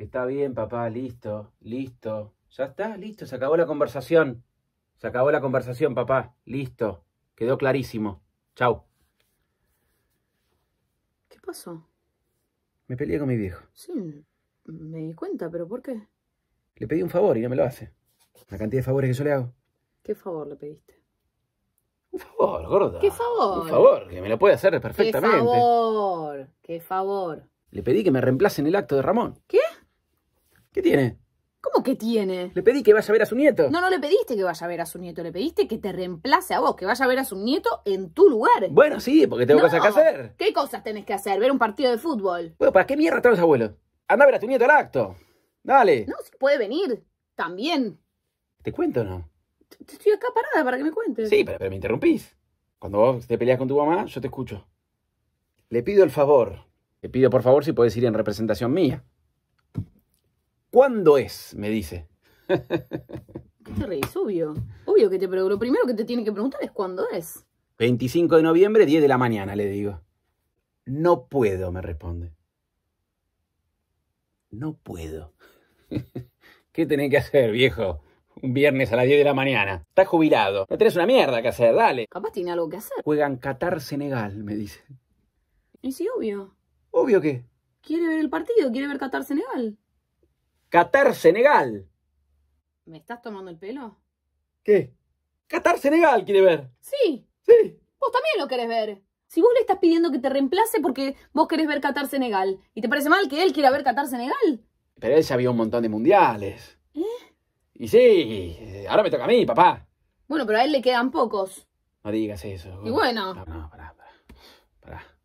Está bien, papá, listo, listo. Ya está, listo, se acabó la conversación. Se acabó la conversación, papá. Listo. Quedó clarísimo. Chau. ¿Qué pasó? Me peleé con mi viejo. Sí, me di cuenta, pero ¿por qué? Le pedí un favor y no me lo hace. La cantidad de favores que yo le hago. ¿Qué favor le pediste? Un favor, gorda. ¿Qué favor? Un favor, que me lo puede hacer perfectamente. ¿Qué favor? ¿Qué favor? Le pedí que me reemplacen el acto de Ramón. ¿Qué? ¿Qué tiene? ¿Cómo que tiene? Le pedí que vaya a ver a su nieto. No, no le pediste que vaya a ver a su nieto, le pediste que te reemplace a vos, que vaya a ver a su nieto en tu lugar. Bueno, sí, porque tengo cosas que hacer. ¿Qué cosas tenés que hacer? Ver un partido de fútbol. Bueno, ¿para qué mierda están abuelo? Anda a ver a tu nieto al acto. Dale. No, si puede venir. También. ¿Te cuento o no? Estoy acá parada para que me cuentes. Sí, pero, me interrumpís. Cuando vos te peleas con tu mamá, yo te escucho. Le pido el favor. Le pido por favor si puedes ir en representación mía. ¿Cuándo es? Me dice. ¿Qué te reís? Obvio. Obvio que te pregunto. Lo primero que te tiene que preguntar es cuándo es. 25 de noviembre, 10 de la mañana, le digo. No puedo, me responde. No puedo. ¿Qué tenés que hacer, viejo? Un viernes a las 10 de la mañana. Estás jubilado. No tenés una mierda que hacer, dale. Capaz tiene algo que hacer. Juegan Qatar-Senegal, me dice. Y sí, obvio. ¿Obvio qué? Quiere ver el partido, quiere ver Qatar-Senegal. Qatar-Senegal. ¿Me estás tomando el pelo? ¿Qué? Qatar-Senegal quiere ver. Sí. Sí. Vos también lo querés ver. Si vos le estás pidiendo que te reemplace porque vos querés ver Qatar-Senegal y te parece mal que él quiera ver Qatar-Senegal. Pero él ya vio un montón de mundiales. ¿Eh? Y sí, ahora me toca a mí, papá. Bueno, pero a él le quedan pocos. No digas eso. Y bueno. no, pará, pará.